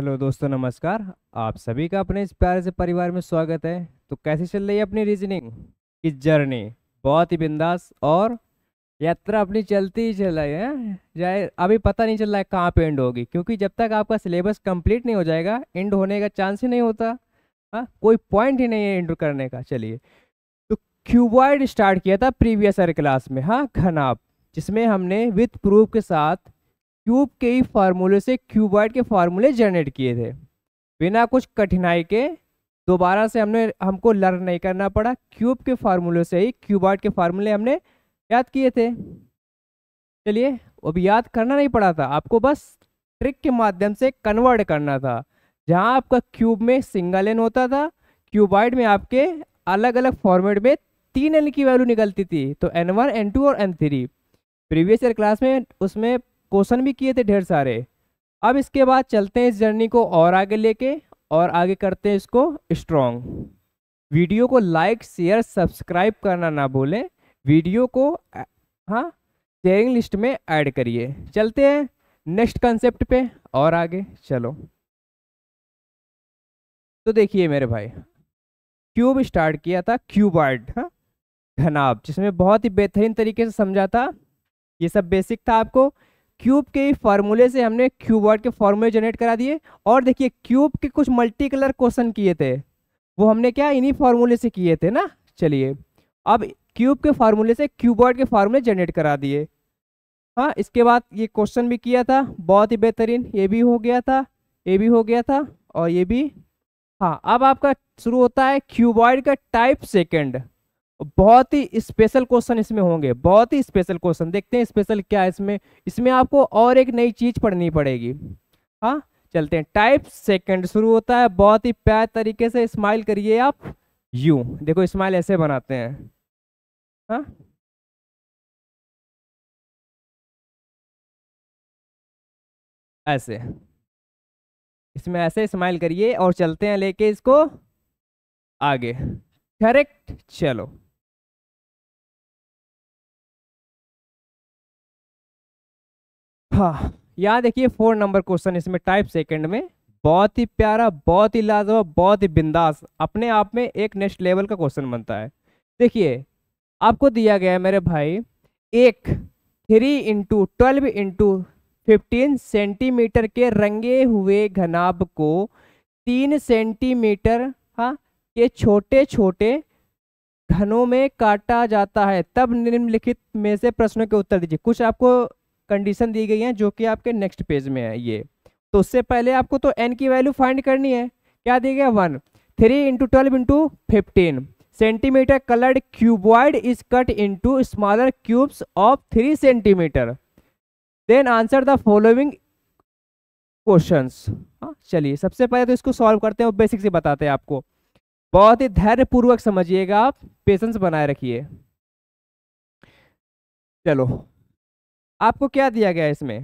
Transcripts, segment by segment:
Hello दोस्तों नमस्कार आप सभी का अपने इस प्यारे से परिवार में स्वागत है तो कैसे चल रही है अपनी रीजनिंग की जर्नी बहुत ही बिंदास और यात्रा अपनी चलती ही चल रही है जाए अभी पता नहीं चल रहा है कहाँ पे एंड होगी क्योंकि जब तक आपका सिलेबस कंप्लीट नहीं हो जाएगा एंड होने का चांस ही नहीं होता हाँ कोई पॉइंट ही नहीं है एंड करने का चलिए तो क्यूबॉइड स्टार्ट किया था प्रीवियस क्लास में हाँ घनाप जिसमें हमने विथ प्रूफ के साथ क्यूब के ही फार्मूले से क्यूबॉइड के फार्मूले जनरेट किए थे बिना कुछ कठिनाई के दोबारा से हमने हमको लर्न नहीं करना पड़ा क्यूब के फार्मूले से ही क्यूबॉइड के फार्मूले हमने याद किए थे चलिए अब याद करना नहीं पड़ा था आपको बस ट्रिक के माध्यम से कन्वर्ट करना था जहाँ आपका क्यूब में सिंगल एन होता था क्यूबॉइड में आपके अलग अलग फॉर्मेट में तीन एन की वैल्यू निकलती थी तो एन वन एन टू और N three previous year class में उसमें क्वेश्चन भी किए थे ढेर सारे अब इसके बाद चलते हैं इस जर्नी को और आगे लेके और आगे करते हैं इसको स्ट्रॉन्ग वीडियो को लाइक शेयर सब्सक्राइब करना ना भूलें वीडियो को हाँ शेयरिंग लिस्ट में ऐड करिए चलते हैं नेक्स्ट कंसेप्ट पे और आगे चलो तो देखिए मेरे भाई क्यूब स्टार्ट किया था क्यूबार्ड हाँ घनाब जिसमें बहुत ही बेहतरीन तरीके से समझा था ये सब बेसिक था आपको क्यूब के फार्मूले से हमने क्यूब वर्ड के फार्मूले जनरेट करा दिए और देखिए क्यूब के कुछ मल्टी कलर क्वेश्चन किए थे वो हमने क्या इन्हीं फार्मूले से किए थे ना चलिए अब क्यूब के फार्मूले से क्यूब वर्ड के फार्मूले जनरेट करा दिए हाँ इसके बाद ये क्वेश्चन भी किया था बहुत ही बेहतरीन ये भी हो गया था ये भी हो गया था और ये भी हाँ अब आपका शुरू होता है क्यूबॉइड का टाइप सेकंड बहुत ही स्पेशल क्वेश्चन इसमें होंगे बहुत ही स्पेशल क्वेश्चन देखते हैं स्पेशल क्या है इसमें इसमें आपको और एक नई चीज पढ़नी पड़ेगी हाँ चलते हैं टाइप सेकंड शुरू होता है बहुत ही प्यार तरीके से स्माइल करिए आप यू देखो स्माइल ऐसे बनाते हैं हाँ ऐसे इसमें ऐसे स्माइल करिए और चलते हैं लेके इसको आगे करेक्ट चलो हाँ यहाँ देखिए फोर नंबर क्वेश्चन इसमें टाइप सेकंड में बहुत ही प्यारा बहुत ही लाजवाब बहुत ही बिंदास अपने आप में एक नेक्स्ट लेवल का क्वेश्चन बनता है देखिए आपको दिया गया है मेरे भाई एक three into twelve into fifteen centimetre के रंगे हुए घनाब को तीन सेंटीमीटर हाँ के छोटे छोटे घनों में काटा जाता है तब निम्नलिखित में से प्रश्नों के उत्तर दीजिए कुछ आपको कंडीशन दी गई हैं जो कि आपके नेक्स्ट पेज में है ये तो उससे पहले आपको तो एन की वैल्यू फाइंड करनी है क्या दिया गया one three into twelve into fifteen centimetre coloured cuboid is cut into smaller cubes of three centimetre then answer the following questions चलिए सबसे पहले तो इसको सॉल्व करते हैं बेसिक से बताते हैं आपको बहुत ही धैर्यपूर्वक समझिएगा आप पेशेंस बनाए रखिए चलो आपको क्या दिया गया इसमें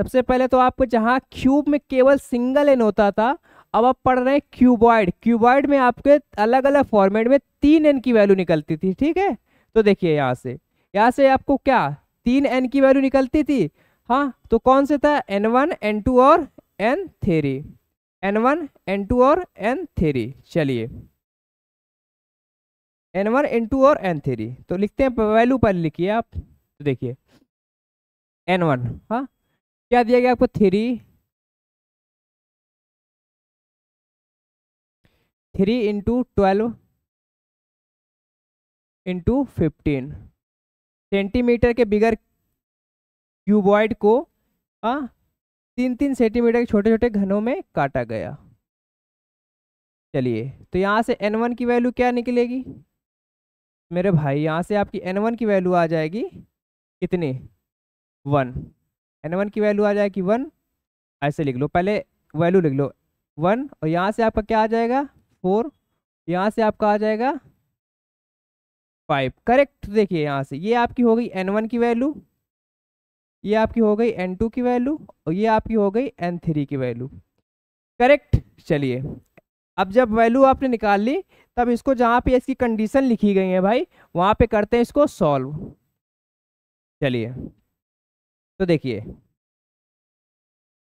सबसे पहले तो आपको जहाँ क्यूब में केवल सिंगल एन होता था अब आप पढ़ रहे हैं क्यूबॉइड क्यूबॉइड में आपके अलग अलग फॉर्मेट में तीन एन की वैल्यू निकलती थी ठीक है तो देखिए यहाँ से यहाँ से आपको क्या तीन एन की वैल्यू निकलती थी हाँ तो कौन से था एन वन एन टू और N three N one N two और एन थ्री चलिए एन वन एन टू और एन थ्री तो लिखते हैं वैल्यू पर लिखिए आप तो देखिए एन वन हाँ क्या दिया गया आपको three three into twelve into fifteen centimetre के बिगर क्यूबॉइड को आ, हाँ? तीन तीन सेंटीमीटर के छोटे छोटे घनों में काटा गया चलिए तो यहाँ से एन वन की वैल्यू क्या निकलेगी मेरे भाई यहाँ से आपकी एन वन की वैल्यू आ जाएगी कितनी वन एन वन की वैल्यू आ जाएगी वन ऐसे लिख लो पहले वैल्यू लिख लो वन और यहाँ से आपका क्या आ जाएगा फोर यहाँ से आपका आ जाएगा फाइव करेक्ट देखिए यहाँ से ये आपकी हो गई एन वन की वैल्यू ये आपकी हो गई एन टू की वैल्यू और ये आपकी हो गई एन थ्री की वैल्यू करेक्ट चलिए अब जब वैल्यू आपने निकाल ली तब इसको जहाँ पे इसकी कंडीशन लिखी गई है भाई वहाँ पे करते हैं इसको सॉल्व चलिए तो देखिए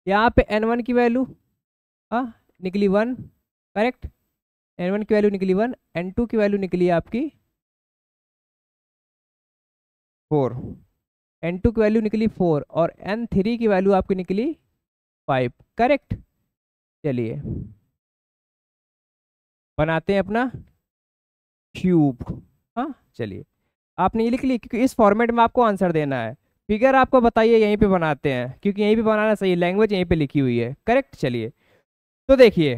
यहाँ पे एन वन की वैल्यू हाँ निकली वन करेक्ट एन वन की वैल्यू निकली वन एन टू की वैल्यू निकली आपकी फोर एन टू की वैल्यू निकली फोर और एन थ्री की वैल्यू आपकी निकली फाइव करेक्ट चलिए बनाते हैं अपना क्यूब हाँ चलिए आपने ये लिख लिया क्योंकि इस फॉर्मेट में आपको आंसर देना है फिगर आपको बताइए यहीं पे बनाते हैं क्योंकि यहीं पे बनाना सही लैंग्वेज यहीं पे लिखी हुई है करेक्ट चलिए तो देखिए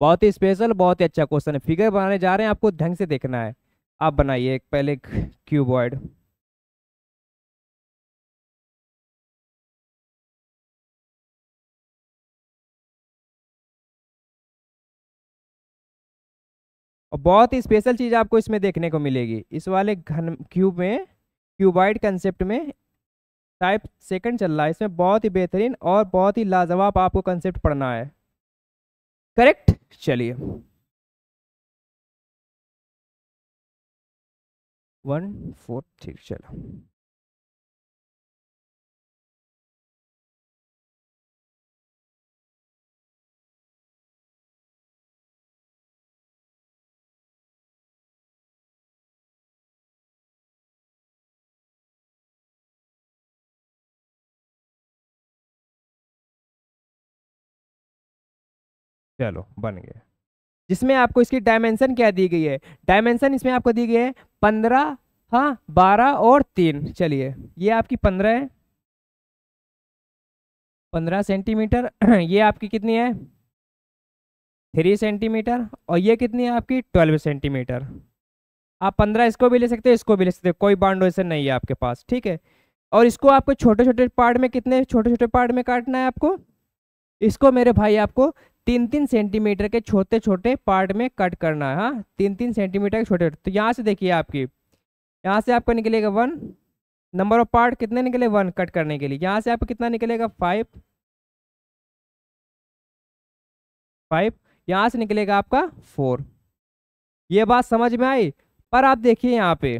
बहुत ही स्पेशल बहुत ही अच्छा क्वेश्चन है फिगर बनाने जा रहे हैं आपको ढंग से देखना है आप बनाइए पहले क्यूबॉर्ड और बहुत ही स्पेशल चीज़ आपको इसमें देखने को मिलेगी इस वाले घन क्यूब में क्यूबाइड कंसेप्ट में टाइप सेकंड चल रहा है इसमें बहुत ही बेहतरीन और बहुत ही लाजवाब आपको कंसेप्ट पढ़ना है करेक्ट चलिए वन फोर ठीक चलो चलो बन गया जिसमें आपको इसकी डायमेंशन क्या दी गई है डायमेंशन इसमें आपको दी गई है पंद्रह हाँ बारह और तीन चलिए ये आपकी पंद्रह है पंद्रह सेंटीमीटर ये आपकी कितनी है थ्री सेंटीमीटर और ये कितनी है आपकी ट्वेल्व सेंटीमीटर आप पंद्रह इसको भी ले सकते हो इसको भी ले सकते हो कोई बाउंडेशन नहीं है आपके पास ठीक है और इसको आपको छोटे छोटे पार्ट में कितने छोटे छोटे पार्ट में काटना है आपको इसको मेरे भाई आपको तीन तीन सेंटीमीटर के छोटे छोटे पार्ट में कट करना है हाँ तीन तीन सेंटीमीटर के छोटे छोटे तो यहाँ से देखिए आपकी यहाँ से आपका निकलेगा वन नंबर ऑफ पार्ट कितने निकले वन कट करने के लिए यहाँ से आपको कितना निकलेगा फाइव फाइव यहाँ से निकलेगा आपका फोर ये बात समझ में आई पर आप देखिए यहाँ पे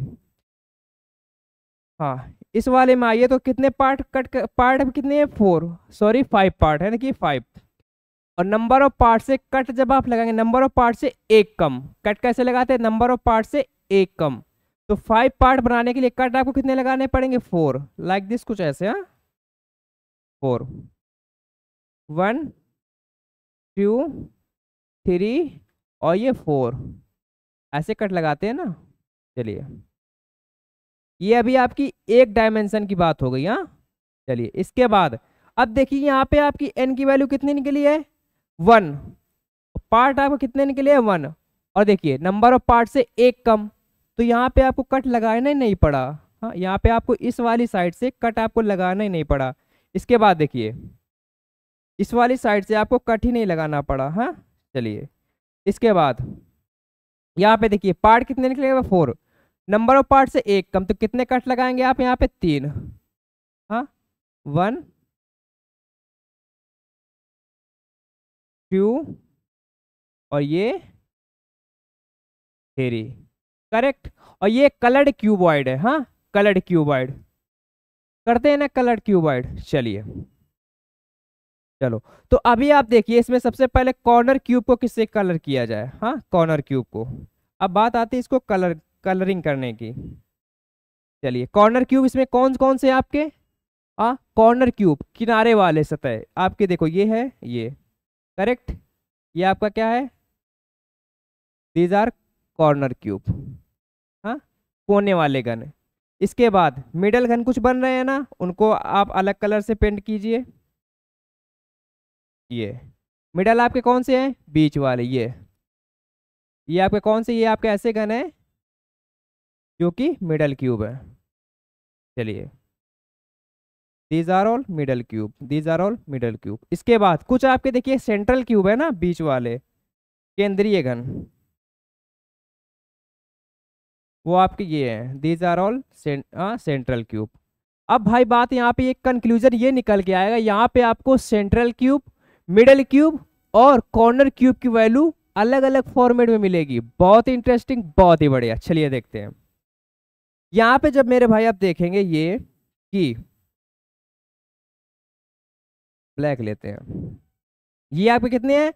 हाँ इस वाले में आइए तो कितने पार्ट कट पार्ट कितने फोर सॉरी फाइव पार्ट है ना कि फाइव और नंबर ऑफ पार्ट से कट जब आप लगाएंगे नंबर ऑफ पार्ट से एक कम कट कैसे लगाते हैं नंबर ऑफ पार्ट से एक कम तो फाइव पार्ट बनाने के लिए कट आपको कितने लगाने पड़ेंगे फोर लाइक दिस कुछ ऐसे हाँ फोर वन टू थ्री और ये फोर ऐसे कट लगाते हैं ना चलिए ये अभी आपकी एक डायमेंशन की बात हो गई हाँ चलिए इसके बाद अब देखिए यहाँ पे आपकी एन की वैल्यू कितनी निकली है वन पार्ट आपको कितने निकले हैं वन और देखिए नंबर ऑफ पार्ट से एक कम तो यहाँ पे आपको कट लगाना ही नहीं पड़ा हाँ यहाँ पे आपको इस वाली साइड से कट आपको लगाना ही नहीं पड़ा इसके बाद देखिए इस वाली साइड से आपको कट ही नहीं लगाना पड़ा हाँ चलिए इसके बाद यहाँ पे देखिए पार्ट कितने हुए फोर नंबर ऑफ पार्ट से एक कम तो कितने कट लगाएंगे आप यहाँ पे तीन हाँ वन टू और ये थ्री करेक्ट और ये कलर्ड क्यूबॉइड है हाँ कलर्ड क्यूबॉइड करते हैं ना कलर्ड क्यूबॉइड चलिए चलो तो अभी आप देखिए इसमें सबसे पहले कॉर्नर क्यूब को किससे कलर किया जाए हाँ कॉर्नर क्यूब को अब बात आती है इसको कलर कलरिंग करने की चलिए कॉर्नर क्यूब इसमें कौन कौन से आपके हाँ कॉर्नर क्यूब किनारे वाले सतह आपके देखो ये है ये करेक्ट ये आपका क्या है दीज आर कॉर्नर क्यूब हाँ कोने वाले गन इसके बाद मिडल गन कुछ बन रहे हैं ना उनको आप अलग कलर से पेंट कीजिए ये मिडल आपके कौन से हैं बीच वाले ये ये आपके कौन से ये आपके ऐसे गन हैं जो कि मिडल क्यूब है चलिए these are all middle cube these are all middle cube इसके बाद कुछ आपके देखिए सेंट्रल क्यूब है ना बीच वाले केंद्रीय घन वो आपके ये हैं these are all central cube अब भाई बात यहाँ पे एक कंक्लूजन ये निकल के आएगा यहाँ पे आपको सेंट्रल क्यूब मिडल क्यूब और कॉर्नर क्यूब की वैल्यू अलग अलग फॉर्मेट में मिलेगी बहुत ही इंटरेस्टिंग बहुत ही बढ़िया चलिए देखते हैं यहाँ पे जब मेरे भाई आप देखेंगे ये कि ब्लैक लेते हैं ये आपके कितने हैं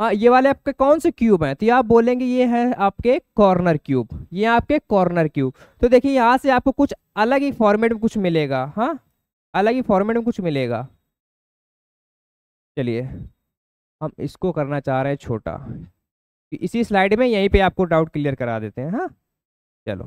हाँ ये वाले आपके कौन से क्यूब हैं तो ये आप बोलेंगे ये है आपके कॉर्नर क्यूब ये आपके कॉर्नर क्यूब तो देखिए यहाँ से आपको कुछ अलग ही फॉर्मेट में कुछ मिलेगा हाँ अलग ही फॉर्मेट में कुछ मिलेगा चलिए हम इसको करना चाह रहे हैं छोटा इसी स्लाइड में यहीं पे आपको डाउट क्लियर करा देते हैं हाँ चलो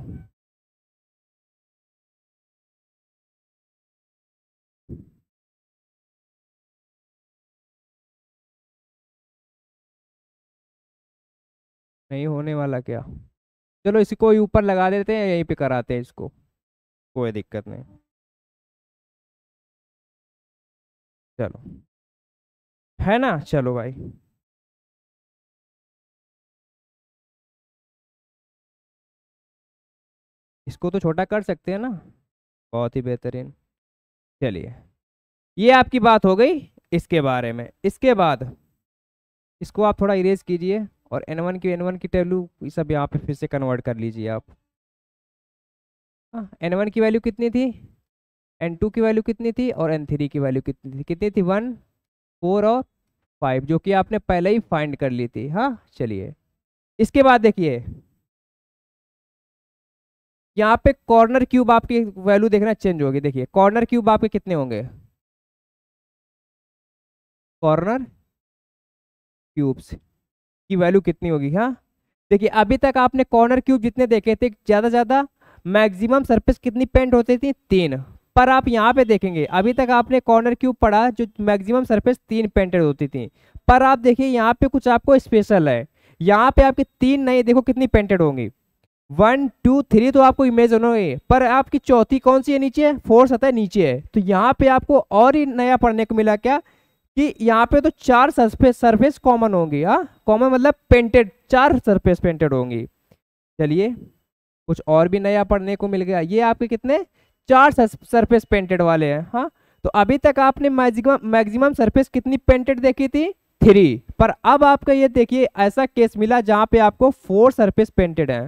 नहीं होने वाला क्या चलो इसको ही ऊपर लगा देते हैं यहीं पे कराते हैं इसको कोई दिक्कत नहीं चलो है ना चलो भाई इसको तो छोटा कर सकते हैं ना बहुत ही बेहतरीन चलिए ये आपकी बात हो गई इसके बारे में इसके बाद इसको आप थोड़ा इरेज कीजिए और एन वन की एन वन की वैल्यू ये सब यहाँ पे फिर से कन्वर्ट कर लीजिए आप एन हाँ, वन की वैल्यू कितनी थी एन टू की वैल्यू कितनी थी और एन थ्री की वैल्यू कितनी थी कितनी थी वन फोर और फाइव जो कि आपने पहले ही फाइंड कर ली थी हाँ चलिए इसके बाद देखिए यहाँ पे कॉर्नर क्यूब आपकी वैल्यू देखना चेंज होगी देखिए कॉर्नर क्यूब आपके कितने होंगे कॉर्नर क्यूब्स की वैल्यू कितनी होगी हाँ देखिए अभी तक आपने कॉर्नर क्यूब जितने देखे थे ज़्यादा ज़्यादा मैक्सिमम सरफेस कितनी पेंट होती थी तीन पर आप यहाँ पे देखेंगे अभी तक आपने कॉर्नर क्यूब पढ़ा जो मैक्सिमम सरफेस तीन पेंटेड होती थी पर आप देखिए यहाँ पे कुछ आपको स्पेशल है यहाँ पे आपके तीन नहीं देखो कितनी पेंटेड होंगी वन टू थ्री तो आपको इमेज होना पर आपकी चौथी कौन सी है नीचे फोर्थ सतह नीचे है तो यहाँ पे आपको और ही नया पढ़ने को मिला क्या कि यहाँ पे तो चार सरफेस सरफेस कॉमन होंगी हाँ कॉमन मतलब पेंटेड चार सरफेस पेंटेड होंगी चलिए कुछ और भी नया पढ़ने को मिल गया ये आपके कितने चार सरफेस पेंटेड वाले हैं हाँ तो अभी तक आपने मैक्सिमम मैक्सिमम सरफेस कितनी पेंटेड देखी थी थ्री पर अब आपका ये देखिए ऐसा केस मिला जहाँ पे आपको फोर सरफेस पेंटेड है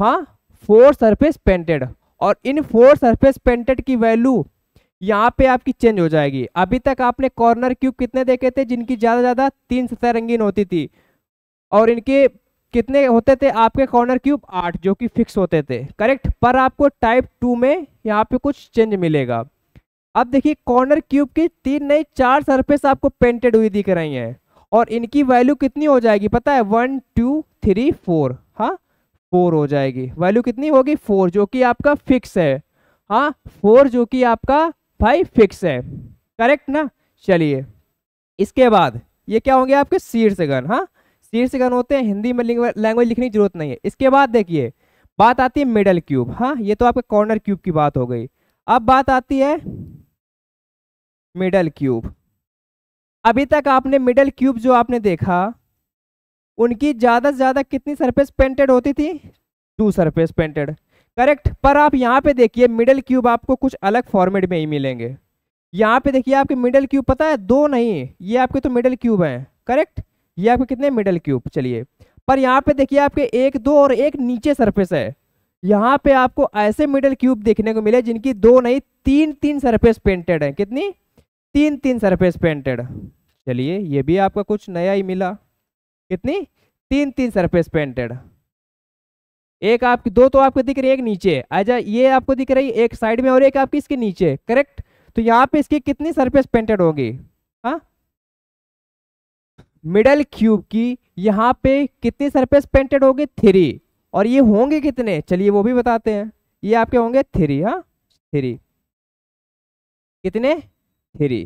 हाँ फोर सरफेस पेंटेड और इन फोर सरफेस पेंटेड की वैल्यू यहाँ पे आपकी चेंज हो जाएगी अभी तक आपने कॉर्नर क्यूब कितने देखे थे जिनकी ज़्यादा ज़्यादा तीन सतह रंगीन होती थी और इनके कितने होते थे आपके कॉर्नर क्यूब आठ जो कि फिक्स होते थे करेक्ट पर आपको टाइप टू में यहाँ पे कुछ चेंज मिलेगा अब देखिए कॉर्नर क्यूब की तीन नई चार सरफेस आपको पेंटेड हुई दिख रही हैं और इनकी वैल्यू कितनी हो जाएगी पता है वन टू थ्री फोर हाँ फोर हो जाएगी वैल्यू कितनी होगी फोर जो कि आपका फिक्स है हाँ फोर जो कि आपका फाइव फिक्स है करेक्ट ना चलिए इसके बाद ये क्या होंगे आपके गण हाँ गण होते हैं हिंदी में लैंग्वेज लिखने की जरूरत नहीं है इसके बाद देखिए बात आती है मिडल क्यूब हाँ ये तो आपके कॉर्नर क्यूब की बात हो गई अब बात आती है मिडल क्यूब अभी तक आपने मिडल क्यूब जो आपने देखा उनकी ज़्यादा से ज़्यादा कितनी सरफेस पेंटेड होती थी टू सरफेस पेंटेड करेक्ट पर आप यहाँ पे देखिए मिडल क्यूब आपको कुछ अलग फॉर्मेट में ही मिलेंगे यहाँ पे देखिए आपके मिडल क्यूब पता है दो नहीं ये आपके तो मिडल क्यूब हैं करेक्ट ये आपके कितने मिडल क्यूब चलिए पर यहाँ पे देखिए आपके एक दो और एक नीचे सरफेस है यहाँ पे आपको ऐसे मिडल क्यूब देखने को मिले जिनकी दो नहीं तीन तीन सरफेस पेंटेड है कितनी तीन तीन सरफेस पेंटेड चलिए ये भी आपका कुछ नया ही मिला कितनी तीन तीन सरफेस पेंटेड एक आपकी दो तो आपको दिख रही है एक नीचे अच्छा ये आपको दिख रही है एक साइड में और एक आपकी इसके नीचे करेक्ट तो यहाँ पे इसकी कितनी सरफेस पेंटेड होगी हाँ मिडल क्यूब की यहाँ पे कितनी सरफेस पेंटेड होगी थ्री और ये होंगे कितने चलिए वो भी बताते हैं ये आपके होंगे थ्री हाँ थ्री कितने थ्री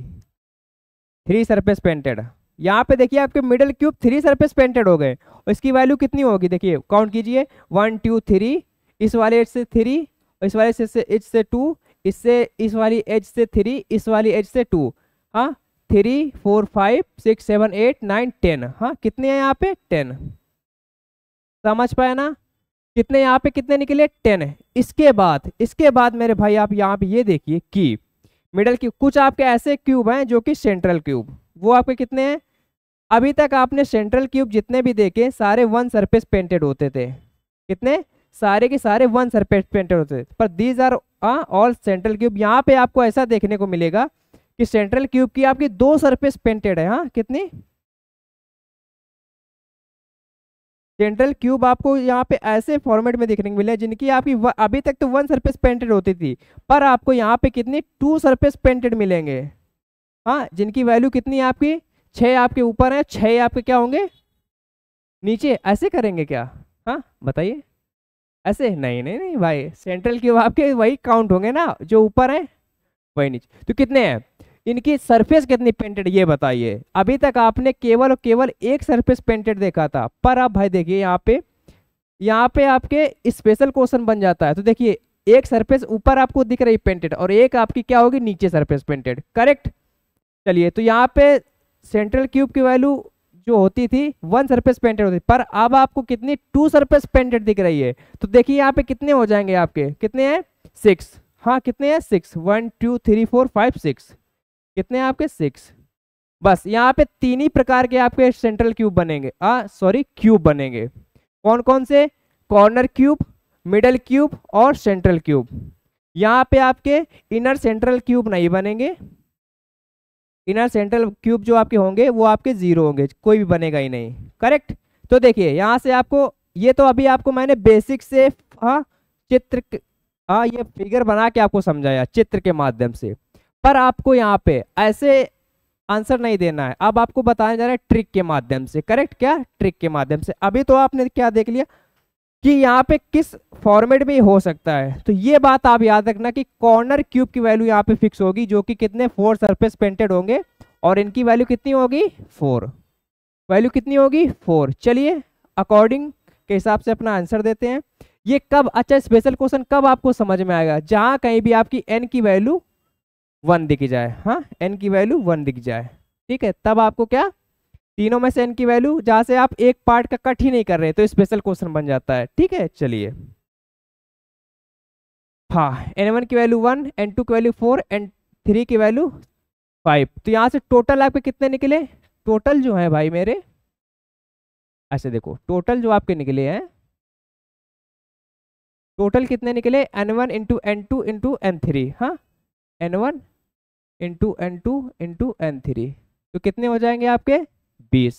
थ्री सरफेस पेंटेड यहाँ पे देखिए आपके middle cube three surface painted हो गए इसकी वैल्यू कितनी होगी देखिए काउंट कीजिए वन टू थ्री इस वाले एज से थ्री इस वाले से एज से टू इससे इस वाली एज से थ्री इस वाली एज से टू हाँ three four five six seven eight nine ten हाँ कितने हैं यहाँ पे टेन समझ पाए ना कितने यहाँ पे कितने निकले टेन इसके बाद इसके बाद मेरे भाई आप यहाँ पे ये देखिए कि मिडल क्यूब कुछ आपके ऐसे क्यूब हैं जो कि सेंट्रल क्यूब वो आपके कितने हैं अभी तक आपने सेंट्रल क्यूब जितने भी देखे सारे वन सरफेस पेंटेड होते थे कितने सारे के सारे वन सरफेस पेंटेड होते थे पर these are all central cube यहाँ पे आपको ऐसा देखने को मिलेगा कि सेंट्रल क्यूब की आपकी दो सरफेस पेंटेड है हाँ कितनी सेंट्रल क्यूब आपको यहाँ पे ऐसे फॉर्मेट में देखने को मिले जिनकी आपकी अभी तक तो वन सरफेस पेंटेड होती थी पर आपको यहाँ पे कितनी टू सरफेस पेंटेड मिलेंगे हाँ जिनकी वैल्यू कितनी है आपकी छः आपके ऊपर है छः आपके क्या होंगे नीचे ऐसे करेंगे क्या हाँ बताइए ऐसे नहीं नहीं नहीं भाई सेंट्रल क्यूब आपके वही काउंट होंगे ना जो ऊपर है वही नीचे तो कितने हैं इनकी सरफेस कितनी पेंटेड ये बताइए अभी तक आपने केवल और केवल एक सरफेस पेंटेड देखा था पर अब भाई देखिए यहाँ पे यहाँ पे आपके स्पेशल क्वेश्चन बन जाता है तो देखिए एक सरफेस ऊपर आपको दिख रही पेंटेड और एक आपकी क्या होगी नीचे सरफेस पेंटेड करेक्ट चलिए तो यहाँ पे सेंट्रल क्यूब की वैल्यू जो होती थी वन सरफेस पेंटेड होती पर अब आपको कितनी टू सरफेस पेंटेड दिख रही है तो देखिए यहाँ पे कितने हो जाएंगे आपके कितने हैं सिक्स हाँ कितने हैं six one two three four five six कितने हैं आपके सिक्स बस यहाँ पे तीन ही प्रकार के आपके सेंट्रल क्यूब बनेंगे आ सॉरी क्यूब बनेंगे कौन कौन से कॉर्नर क्यूब मिडल क्यूब और सेंट्रल क्यूब यहाँ पे आपके इनर सेंट्रल क्यूब नहीं बनेंगे इनर सेंट्रल क्यूब जो आपके होंगे वो आपके जीरो होंगे कोई भी बनेगा ही नहीं करेक्ट तो देखिए यहाँ से आपको ये तो अभी आपको मैंने बेसिक से हाँ चित्र हाँ ये फिगर बना के आपको समझाया चित्र के माध्यम से पर आपको यहाँ पे ऐसे आंसर नहीं देना है अब आपको बताया जा रहा है ट्रिक के माध्यम से करेक्ट क्या ट्रिक के माध्यम से अभी तो आपने क्या देख लिया कि यहाँ पे किस फॉर्मेट में हो सकता है तो ये बात आप याद रखना कि कॉर्नर क्यूब की वैल्यू यहाँ पे फिक्स होगी जो कि कितने फोर सरफेस पेंटेड होंगे और इनकी वैल्यू कितनी होगी फोर वैल्यू कितनी होगी फोर चलिए अकॉर्डिंग के हिसाब से अपना आंसर देते हैं ये कब अच्छा स्पेशल क्वेश्चन कब आपको समझ में आएगा जहाँ कहीं भी आपकी एन की वैल्यू वन दिख जाए हाँ एन की वैल्यू वन दिख जाए ठीक है तब आपको क्या तीनों में से एन की वैल्यू जहां से आप एक पार्ट का कट ही नहीं कर रहे तो स्पेशल क्वेश्चन बन जाता है ठीक है चलिए हाँ एन वन की वैल्यू वन एन टू की वैल्यू फोर एन थ्री की वैल्यू फाइव तो यहाँ से टोटल आपके कितने निकले टोटल जो है भाई मेरे ऐसे देखो टोटल जो आपके निकले हैं टोटल कितने निकले N one into N two into N three हाँ N one into N two into N three तो कितने हो जाएंगे आपके बीस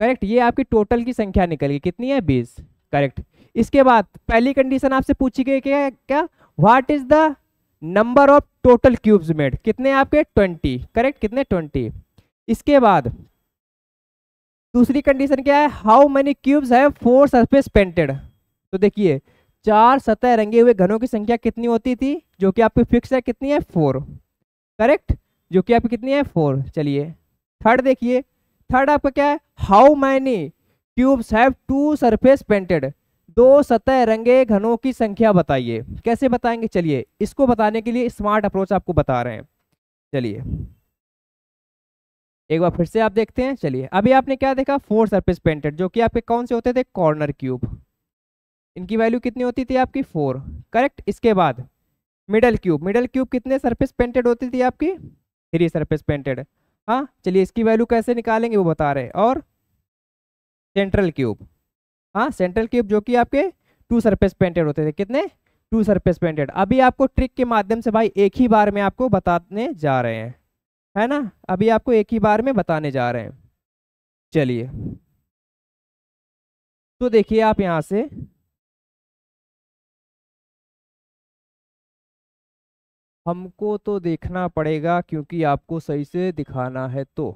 करेक्ट ये आपकी टोटल की संख्या निकल गई कितनी है बीस करेक्ट इसके बाद पहली कंडीशन आपसे पूछी गई क्या क्या what is the number of total cubes made कितने आपके ट्वेंटी करेक्ट कितने ट्वेंटी इसके बाद दूसरी कंडीशन क्या है हाउ मेनी क्यूब्स है फोर सरफेस पेंटेड तो देखिए चार सतह रंगे हुए घनों की संख्या कितनी होती थी जो कि आपकी फिक्स है कितनी है फोर करेक्ट जो कि आपकी कितनी है फोर चलिए थर्ड देखिए थर्ड आपका क्या है how many tubes have two surface painted दो सतह रंगे घनों की संख्या बताइए कैसे बताएंगे चलिए इसको बताने के लिए स्मार्ट अप्रोच आपको बता रहे हैं चलिए एक बार फिर से आप देखते हैं चलिए अभी आपने क्या देखा फोर सरफेस पेंटेड जो कि आपके कौन से होते थे कॉर्नर क्यूब इनकी वैल्यू कितनी होती थी आपकी फोर करेक्ट इसके बाद मिडल क्यूब मिडल क्यूब कितने सरफेस पेंटेड होती थी आपकी थ्री सरफेस पेंटेड हाँ चलिए इसकी वैल्यू कैसे निकालेंगे वो बता रहे हैं और सेंट्रल क्यूब हाँ सेंट्रल क्यूब जो कि आपके टू सरफेस पेंटेड होते थे कितने टू सरफेस पेंटेड अभी आपको ट्रिक के माध्यम से भाई एक ही बार में आपको बताने जा रहे हैं है ना अभी आपको एक ही बार में बताने जा रहे हैं चलिए तो देखिए आप यहाँ से हमको तो देखना पड़ेगा क्योंकि आपको सही से दिखाना है तो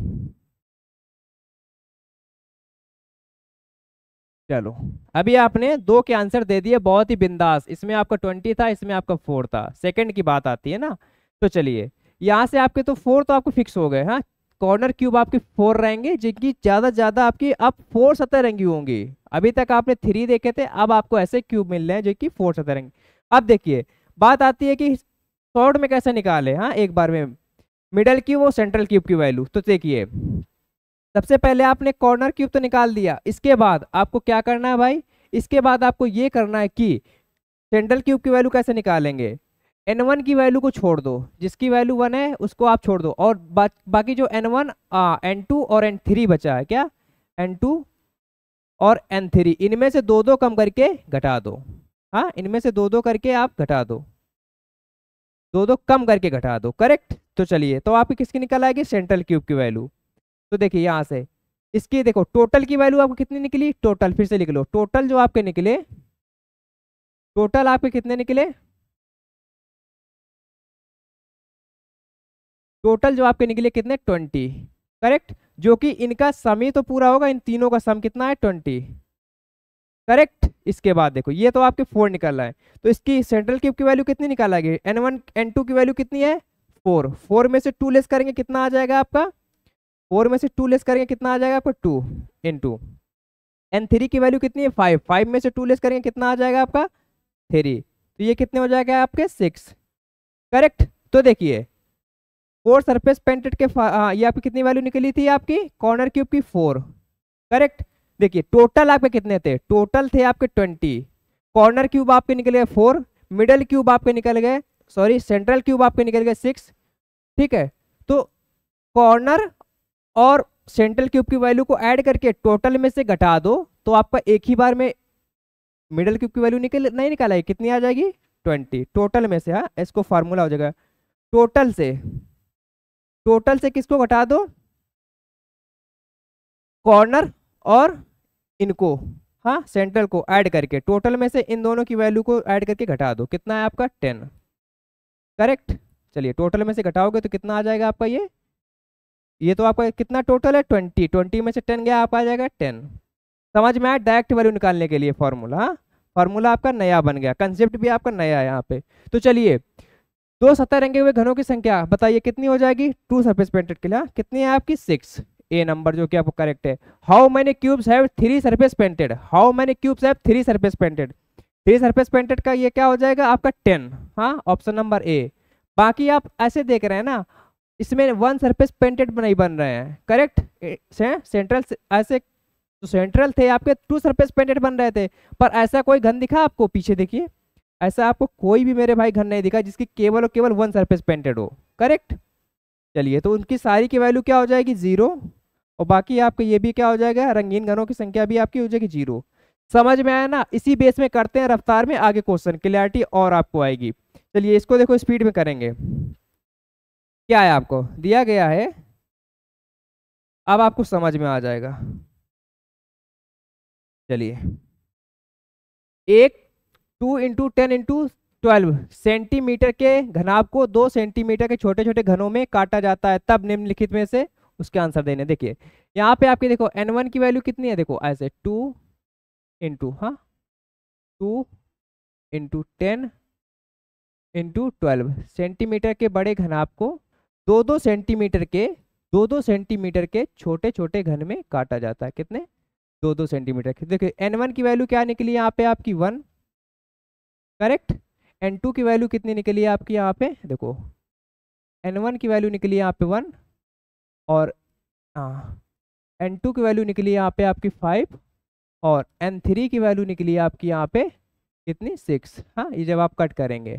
चलो अभी आपने दो के आंसर दे दिए बहुत ही बिंदास इसमें आपका ट्वेंटी था इसमें आपका फोर था सेकंड की बात आती है ना तो चलिए यहाँ से आपके तो फोर तो आपको फिक्स हो गए हाँ कॉर्नर क्यूब आपके फोर रहेंगे जिनकी ज़्यादा ज़्यादा आपकी अब फोर सतह रंगी होंगी अभी तक आपने थ्री देखे थे अब आपको ऐसे क्यूब मिल रहे हैं जो कि फोर सतह रंगी अब देखिए बात आती है कि शॉर्ट में कैसे निकाले हाँ एक बार में मिडल क्यूब और सेंट्रल क्यूब की वैल्यू तो देखिए सबसे पहले आपने कॉर्नर क्यूब तो निकाल दिया इसके बाद आपको क्या करना है भाई इसके बाद आपको ये करना है कि सेंट्रल क्यूब की वैल्यू कैसे निकालेंगे एन वन की वैल्यू को छोड़ दो जिसकी वैल्यू वन है उसको आप छोड़ दो और बा, बाकी जो एन वन एन टू और एन थ्री बचा है क्या एन टू और एन थ्री इनमें से दो दो कम करके घटा दो हाँ इनमें से दो दो करके आप घटा दो दो दो कम करके घटा दो करेक्ट तो चलिए तो आपकी किसकी निकल आएगी सेंट्रल क्यूब की वैल्यू तो देखिए यहाँ से इसकी देखो टोटल की वैल्यू आपको कितनी निकली टोटल फिर से लिख लो टोटल जो आपके निकले टोटल आपके कितने निकले टोटल जो आपके निकले कितने ट्वेंटी करेक्ट जो कि इनका ही तो पूरा होगा इन तीनों का सम कितना है ट्वेंटी करेक्ट इसके बाद देखो ये तो आपके फोर निकल रहा है तो इसकी सेंट्रल क्यूब की वैल्यू कितनी गया एन वन एन टू की वैल्यू कितनी है फोर फोर में से टू लेस करेंगे कितना आ जाएगा आपका फोर में से टू लेस करेंगे कितना आ जाएगा आपका two in two n three की वैल्यू कितनी है फाइव फाइव में से टू लेस करेंगे कितना आ जाएगा आपका थ्री तो ये कितने हो जाएगा आपके सिक्स करेक्ट तो देखिए फोर सरफेस पेंटेड के आ, ये आपकी कितनी वैल्यू निकली थी आपकी कॉर्नर क्यूब की फोर करेक्ट देखिए टोटल आपके कितने थे टोटल थे आपके ट्वेंटी कॉर्नर क्यूब आपके निकल गए फोर मिडल क्यूब आपके निकल गए सॉरी सेंट्रल क्यूब आपके निकल गए सिक्स ठीक है तो कॉर्नर और सेंट्रल क्यूब की वैल्यू को ऐड करके टोटल में से घटा दो तो आपका एक ही बार में मिडल क्यूब की वैल्यू निकल नहीं निकाला है कितनी आ जाएगी ट्वेंटी टोटल में से हाँ इसको फार्मूला हो जाएगा टोटल से टोटल से किसको घटा दो कॉर्नर और इनको हाँ सेंट्रल को ऐड करके टोटल में से इन दोनों की वैल्यू को ऐड करके घटा दो कितना है आपका टेन करेक्ट चलिए टोटल में से घटाओगे तो कितना आ जाएगा आपका ये ये तो आपका कितना टोटल है ट्वेंटी ट्वेंटी में से टेन गया आप आ जाएगा टेन समझ में आया डायरेक्ट वैल्यू निकालने के लिए फॉर्मूला हाँ। फार्मूला आपका नया बन गया कंसेप्ट भी आपका नया है यहाँ पे तो चलिए दो सतह रंगे हुए घनों की संख्या बताइए कितनी हो जाएगी टू सर्फेस पेंटेड के लिए कितनी है आपकी सिक्स ए नंबर जो कि आपको करेक्ट है how many cubes have three surface painted how many cubes have three surface painted three surface painted का ये क्या हो जाएगा आपका टेन हाँ ऑप्शन नंबर ए बाकी आप ऐसे देख रहे हैं ना इसमें वन सरफेस पेंटेड नहीं बन रहे हैं करेक्ट से, सेंट्रल से, ऐसे तो सेंट्रल थे आपके टू सरफेस पेंटेड बन रहे थे पर ऐसा कोई घन दिखा आपको पीछे देखिए ऐसा आपको कोई भी मेरे भाई घन नहीं दिखा जिसकी केवल और केवल वन सरफेस पेंटेड हो करेक्ट चलिए तो उनकी सारी की वैल्यू क्या हो जाएगी जीरो और बाकी आपका ये भी क्या हो जाएगा रंगीन घनों की संख्या भी आपकी हो जाएगी जीरो समझ में आया ना इसी बेस में करते हैं रफ्तार में आगे क्वेश्चन क्लियरिटी और आपको आएगी चलिए इसको देखो स्पीड में करेंगे क्या है आपको दिया गया है अब आपको समझ में आ जाएगा चलिए एक two into ten into twelve centimetre के घनाभ को दो सेंटीमीटर के छोटे छोटे घनों में काटा जाता है तब निम्नलिखित में से उसके आंसर देने देखिए यहाँ पे आपके देखो एन वन की वैल्यू कितनी है देखो ए टू इंटू हाँ two into ten into twelve centimetre के बड़े घन आपको दो दो सेंटीमीटर के दो दो सेंटीमीटर के छोटे छोटे घन में काटा जाता है कितने दो दो सेंटीमीटर के देखिए एन वन की वैल्यू क्या निकली यहाँ पे आपकी वन करेक्ट एन टू की वैल्यू कितनी निकली है आपकी यहाँ पे देखो एन वन की वैल्यू निकली यहाँ पे वन और एन हाँ, टू की वैल्यू निकली यहाँ पे आपकी फाइव और एन थ्री की वैल्यू निकली आपकी यहाँ पे कितनी सिक्स हाँ ये जब आप कट करेंगे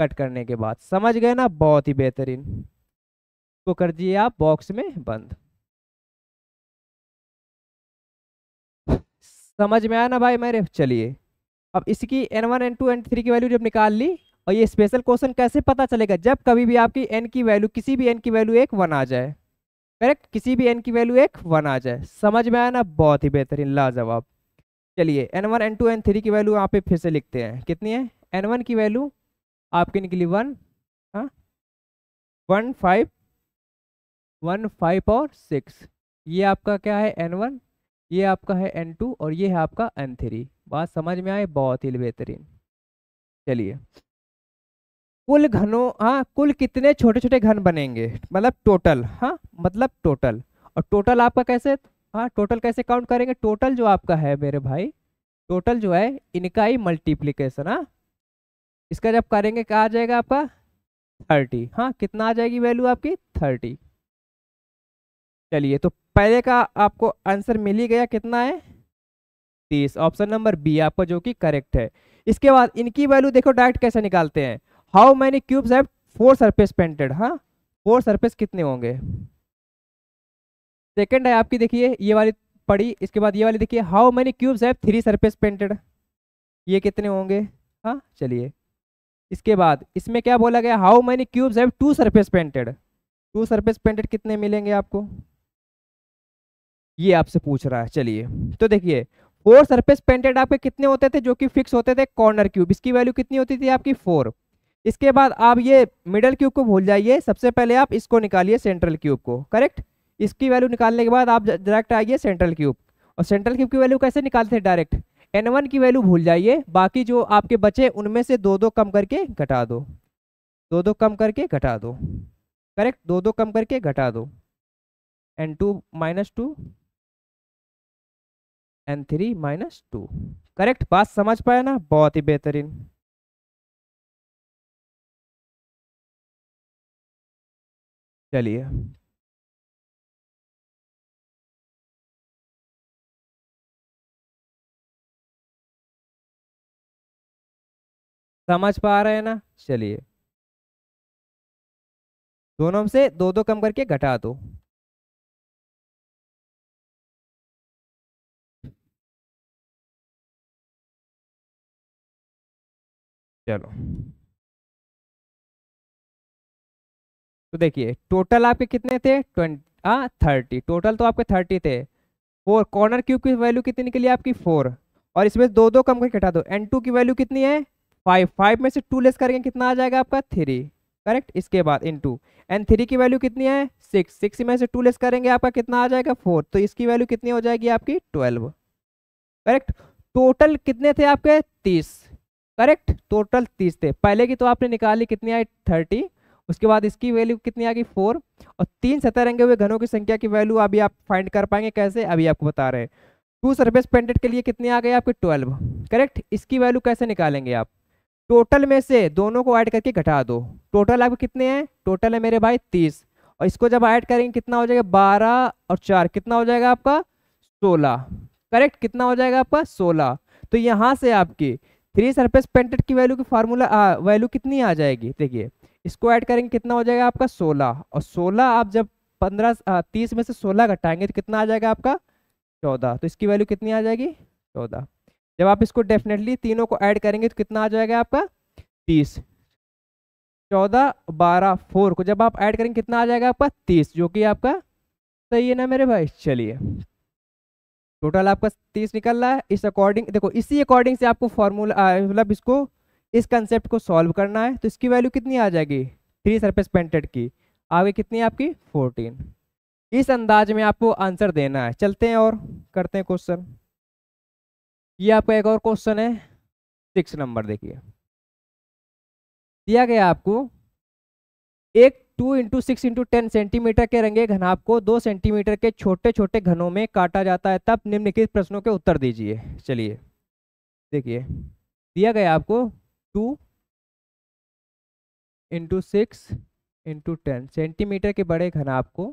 कट करने के बाद समझ गए ना बहुत ही बेहतरीन इसको कर दिए आप बॉक्स में बंद समझ में आया ना भाई मेरे चलिए अब इसकी n one N two n three की वैल्यू जब निकाल ली और ये स्पेशल क्वेश्चन कैसे पता चलेगा जब कभी भी आपकी एन की वैल्यू किसी भी एन की वैल्यू एक वन आ जाए करेक्ट किसी भी एन की वैल्यू एक वन आ जाए समझ में आया ना बहुत ही बेहतरीन लाजवाब चलिए N one N two n three की वैल्यू यहाँ पे फिर से लिखते हैं कितनी है एन वन की वैल्यू आपकी निकली वन हाँ वन फाइव वन फाइव और सिक्स ये आपका क्या है एन वन ये आपका है एन टू और ये है आपका एन थ्री बात समझ में आए बहुत ही बेहतरीन चलिए कुल घनों हाँ कुल कितने छोटे छोटे घन बनेंगे मतलब टोटल हाँ मतलब टोटल और टोटल आपका कैसे हाँ टोटल कैसे काउंट करेंगे टोटल जो आपका है मेरे भाई टोटल जो है इनका ही मल्टीप्लीकेशन हाँ इसका जब करेंगे क्या आ जाएगा आपका थर्टी हाँ कितना आ जाएगी वैल्यू आपकी थर्टी चलिए तो पहले का आपको आंसर मिल ही गया कितना है तीस ऑप्शन नंबर बी आपका जो कि करेक्ट है इसके बाद इनकी वैल्यू देखो डायरेक्ट कैसे निकालते हैं how many cubes have four surface painted हाँ फोर सरफेस कितने होंगे सेकेंड है आपकी देखिए ये वाली पड़ी इसके बाद ये वाली देखिए how many cubes have three surface painted ये कितने होंगे हाँ चलिए इसके बाद इसमें क्या बोला गया how many cubes have two surface painted two surface painted कितने मिलेंगे आपको ये आपसे पूछ रहा है चलिए तो देखिए फोर सरफेस पेंटेड आपके कितने होते थे जो कि फिक्स होते थे कॉर्नर क्यूब इसकी वैल्यू कितनी होती थी आपकी फोर इसके बाद आप ये मिडल क्यूब को भूल जाइए सबसे पहले आप इसको निकालिए सेंट्रल क्यूब को करेक्ट इसकी वैल्यू निकालने के बाद आप डायरेक्ट आइए सेंट्रल क्यूब और सेंट्रल क्यूब की वैल्यू कैसे निकालते हैं डायरेक्ट एन वन की वैल्यू भूल जाइए बाकी जो आपके बचे उनमें से दो दो कम करके घटा दो दो दो कम करके घटा दो करेक्ट दो दो कम करके घटा दो n two minus two n three minus two correct बात समझ पाया ना बहुत ही बेहतरीन चलिए समझ पा रहे हैं ना चलिए दोनों से दो दो कम करके घटा दो चलो तो देखिए टोटल आपके कितने थे ट्वेंटी हाँ थर्टी टोटल तो आपके थर्टी थे फोर कॉर्नर क्यूब की वैल्यू कितनी निकली आपकी फोर और इसमें दो दो कम करके हटा दो एन टू की वैल्यू कितनी है फाइव फाइव में से टू लेस करेंगे कितना आ जाएगा आपका थ्री करेक्ट इसके बाद इन टू एन थ्री की वैल्यू कितनी है सिक्स सिक्स में से टू लेस करेंगे आपका कितना आ जाएगा फोर तो इसकी वैल्यू कितनी हो जाएगी आपकी ट्वेल्व करेक्ट टोटल कितने थे आपके तीस करेक्ट टोटल तीस थे पहले की तो आपने निकाली कितनी आई थर्टी उसके बाद इसकी वैल्यू कितनी आ गई फोर और तीन सतह रंगे हुए घनों की संख्या की वैल्यू अभी आप फाइंड कर पाएंगे कैसे अभी आपको बता रहे हैं टू सर्फेस पेंटेड के लिए कितने आ गए आपके ट्वेल्व करेक्ट इसकी वैल्यू कैसे निकालेंगे आप टोटल में से दोनों को ऐड करके घटा दो टोटल आपके कितने हैं टोटल है मेरे भाई तीस और इसको जब ऐड करेंगे कितना हो जाएगा बारह और चार कितना हो जाएगा आपका सोलह करेक्ट कितना हो जाएगा आपका सोलह तो यहाँ से आपकी थ्री सरफेस पेंटेड की वैल्यू की फार्मूला वैल्यू कितनी आ जाएगी देखिए इसको ऐड करेंगे कितना हो जाएगा आपका सोलह और सोलह आप जब पंद्रह तीस में से सोलह घटाएंगे तो कितना आ जाएगा आपका चौदह तो इसकी वैल्यू कितनी आ जाएगी चौदह जब आप इसको डेफिनेटली तीनों को ऐड करेंगे तो कितना आ जाएगा आपका तीस चौदह बारह फोर को जब आप ऐड करेंगे कितना आ जाएगा आपका तीस जो कि आपका सही है ना मेरे भाई चलिए टोटल आपका तीस निकल रहा है इस अकॉर्डिंग देखो इसी अकॉर्डिंग से आपको फॉर्मूला मतलब इसको इस कंसेप्ट को सॉल्व करना है तो इसकी वैल्यू कितनी आ जाएगी थ्री सरफेस पेंटेड की आगे कितनी है आपकी फोर्टीन इस अंदाज में आपको आंसर देना है चलते हैं और करते हैं क्वेश्चन ये आपका एक और क्वेश्चन है सिक्स नंबर देखिए दिया गया आपको एक two into six into ten centimetre के रंगे घनाभ को दो सेंटीमीटर के छोटे छोटे घनों में काटा जाता है तब निम्नलिखित प्रश्नों के उत्तर दीजिए चलिए देखिए दिया गया आपको two into six into ten centimetre के बड़े घन आपको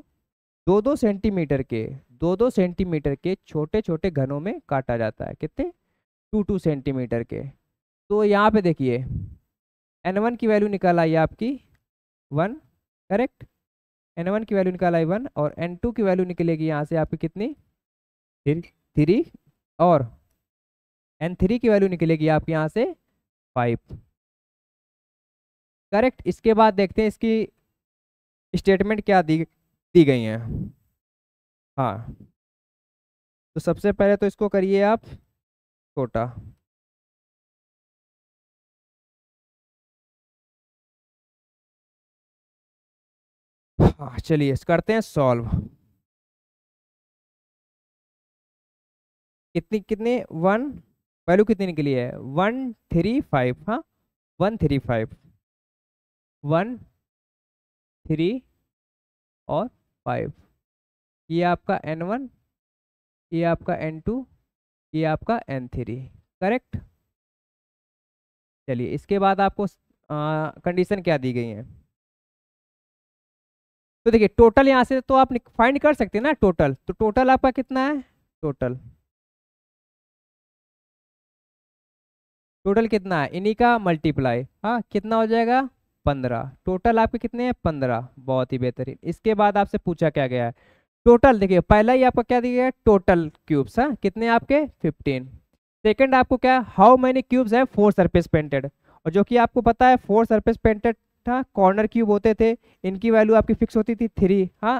दो दो सेंटीमीटर के दो दो सेंटीमीटर के छोटे छोटे घनों में काटा जाता है कितने टू टू सेंटीमीटर के तो यहाँ पे देखिए एन वन की वैल्यू निकाल आई आपकी वन करेक्ट एन वन की वैल्यू निकाल आई वन और एन टू की वैल्यू निकलेगी यहाँ से आपकी कितनी थ्री और एन थ्री की वैल्यू निकलेगी आपके यहाँ से फाइव करेक्ट इसके बाद देखते हैं इसकी स्टेटमेंट क्या दी दी गई हैं हाँ तो सबसे पहले तो इसको करिए आप छोटा हाँ चलिए करते हैं सॉल्व कितनी कितने वन वैल्यू कितने निकली है वन थ्री फाइव हाँ one three five one three और फाइव ये आपका एन वन ये आपका एन टू ये आपका एन थ्री करेक्ट चलिए इसके बाद आपको कंडीशन क्या दी गई है तो देखिए टोटल यहाँ से तो आप फाइंड कर सकते हैं ना टोटल तो टोटल आपका कितना है टोटल टोटल कितना है इन्हीं का मल्टीप्लाई हाँ कितना हो जाएगा पंद्रह टोटल आपके कितने हैं पंद्रह बहुत ही बेहतरीन इसके बाद आपसे पूछा क्या गया है टोटल देखिए पहला ही आपका क्या दिया गया टोटल क्यूब्स हाँ कितने आपके फिफ्टीन सेकेंड आपको क्या हाउ मैनी क्यूब्स है फोर सर्फेस पेंटेड और जो कि आपको पता है फोर सर्फेस पेंटेड था कॉर्नर क्यूब होते थे इनकी वैल्यू आपकी फिक्स होती थी थ्री हाँ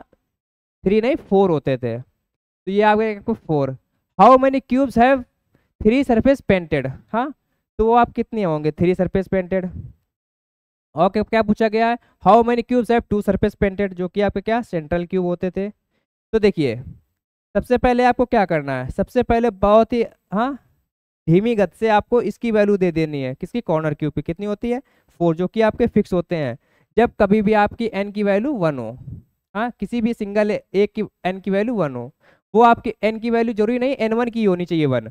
थ्री नहीं फोर होते थे तो ये आपको four how many cubes have three surface painted हाँ तो आप कितने होंगे थ्री सरफेस पेंटेड ओके क्या पूछा गया है how many cubes have two surface painted जो कि आपके क्या सेंट्रल क्यूब होते थे तो देखिए सबसे पहले आपको क्या करना है सबसे पहले बहुत ही हाँ धीमी गत से आपको इसकी वैल्यू दे देनी है किसकी कॉर्नर क्यूब की कितनी होती है फोर जो कि आपके फिक्स होते हैं जब कभी भी आपकी एन की वैल्यू वन हो हाँ किसी भी सिंगल एक की एन की वैल्यू वन हो वो आपके एन की वैल्यू जरूरी नहीं एन वन की होनी चाहिए वन